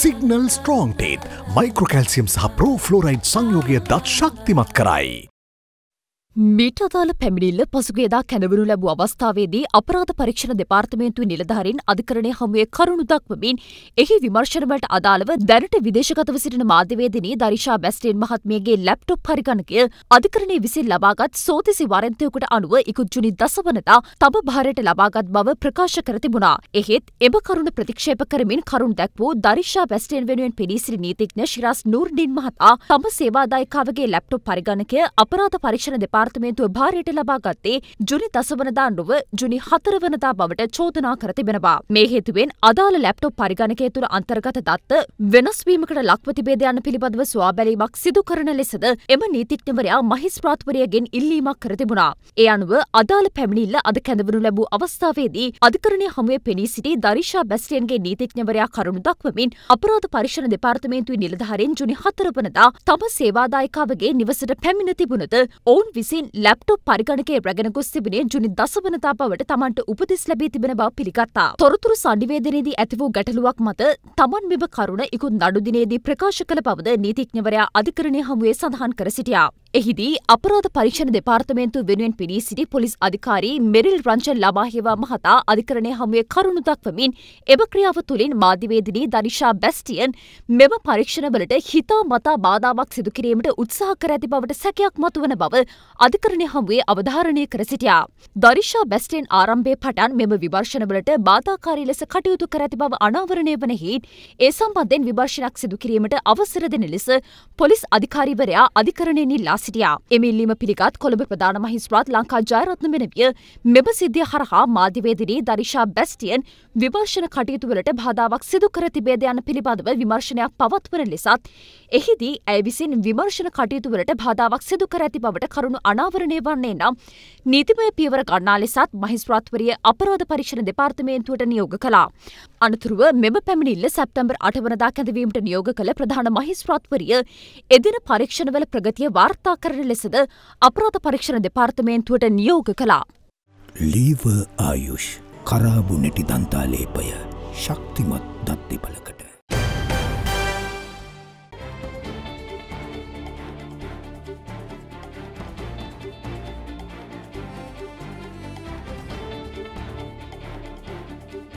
Signal ස්ට්‍රෝන්ටේත් මයික්‍රකල්සියම් සහ ප්‍රෝෆ්ලෝරයිඩ් සංයෝගය දත් ශක්තිමත් කරයි. මීට අදාළ පැමිණිල්ල පසුගේදා කැඳවනු ලැබූ අවස්ථාවේදී අපරාධ පරීක්ෂණ දෙපාර්තමේන්තුවේ නිලධාරීන් අධිකරණය හමුවේ කරුණු දක්වමින් එහි විමර්ශනවලට අදාළව දැනට විදේශගතව සිටින මාධ්‍යවේදිනී දරිෂා බැස්ටේන් මහත්මියගේ ලැප්ටොප් පරිගණකය අධිකරණය විසින් ලබාගත් සෝතිසි වරන්තයකට අනුව ඉකුත් ජුනි දසවනදා තම භාරයට ලබාගත් බව ප්‍රකාශ කර තිබුණා. එහෙත් එම කරුණ ප්‍රතික්ෂේප කරමින් කරුණ දැක් වූ දරිෂා බැස්ටේන් වෙනුවෙන් පෙනී සිටි නීතිඥ ශිරාස් නූර්ඩින් මහතා තම සේවාදායකාවගේ ලැප්ටොප් පරිගණකය අපරාධ පරීක්ෂණ දෙපාර්තමේන්තුවේ පාර්තමේන්තුව භාරයට ලබාගත්තේ ජුනි දසවනදා නොව ජුනි හතරවනදා බවට චෝදනා කර තිබෙනවා. මේ හේතුවෙන් අදාළ ලැප්ටොප් පරිගණකය තුළ අන්තර්ගත දත්ත වෙනස්වීමකට ලක්ව තිබේද යන පිළිබඳව ස්වාබැලීමක් සිදු කරන ලෙසද එම නීතිඥවරයා මහිස් ප්‍රාත්වරයගෙන් ඉල්ලීමක් කර තිබුණා. ඒ අනුව අදාළ පැමිණිල්ල අද කැඳවනු ලැබූ අවස්ථාවේදී අධිකරණය හමුවේ පෙනී සිටි දරිශා බැස්ටියන්ගේ නීතිඥවරයා කරුණු දක්වමින් අපරාධ පරීක්ෂණ දෙපාර්තමේන්තුවේ නිලධාරීන් ජුනි හතරවනදා තම සේවාදායකාවගේ නිවසට පැමිණ තිබුණද ඔවුන් විසින් විසින් ලැප්ටොප් පරිගණකය රැගෙන ගොස් තිබෙනේ ජුනි දසවනතා බවට තමන්ට උපදෙස් ලැබී තිබෙන බව පිළිගත්තා. තොරතුරු සංනිවේදනයේදී ඇති වූ ගැටලුවක් මත තමන් මෙම කරුණ ඉකුත් නඩුදිනයේදී ප්‍රකාශ කළ බවද නීතිඥවරයා අධිකරණය හමුවේ සඳහන් කර සිටියා. එහිදී අපරාධ පරීක්ෂණ දෙපාර්තමේන්තු වෙනුවෙන් පිණී සිටි පොලිස් අධිකාරී මෙරිල් රංචන් ලබාහිවා මහතා අධිකරණය හමුවේ කරුණු දක්වමින් එම ක්‍රියාව තුළින් මාධ්‍යවේදිනී දනිශා බැස්ටියන් මෙම පරීක්ෂණවලට හිතා මතා බාධාවක් සිදු කිරීමට උත්සාහ කර ඇති බවට සැකයක් මතුවන බව අධිකරණය හමුවේ අවධාරණය කර සිටියා. දරිශා බැස්ටියන් ආරම්භයේ පටන් මෙම විවර්ශනවලට බාධාකාරී ලෙස කටයුතු කර ඇති බව අනාවරණය වන හේත් ඒ සම්බන්ධයෙන් විවර්ශනයක් සිදු කිරීමට අවසර දෙන ලෙස පොලිස් අධිකාරීවරයා අධිකරණයෙන් ඉල්ලා සිටියා. එම ඉල්ලීම පිළිගත් කොළඹ ප්‍රධාන මහිස්ත්‍රාත් ලංකා ජයරත්න මෙනවිය මෙම සිද්ධිය හරහා මාධ්‍යවේදිනී දරිෂා බැස්ටියන් විමර්ශන කටයුතුවලට බාධාවක් සිදු කර තිබේද යන පිළිබඳව විමර්ශනයක් පවත්වන ලෙසත් එහිදී ඇය විසින් විමර්ශන කටයුතුවලට බාධාවක් සිදු කර ඇති බවට කරුණු අනාවරණය වන්නේ නම් නීතිමය පියවර ගන්නා ලෙසත් මහිස්ත්‍රාත්වරිය අපරාධ පරීක්ෂණ දෙපාර්තමේන්තුවට නියෝග කළා. අනතුරුව මෙම පැමිණිල්ල සැප්තැම්බර් අටවනදා කැඳවීමට නියෝග කළ ප්‍රධාන මහිස්ත්‍රාත්වරිය එදින පරීක්ෂණවල ප්‍රගතිය වාර්තා වාර්තා කරන ලෙසද අපරාධ පරීක්ෂණ දෙපාර්තමේන්තුවට නියෝග කළා. ලීව ආයුෂ් කරාබු නැටි දන්තාලේපය ශක්තිමත් දත්තිපලකට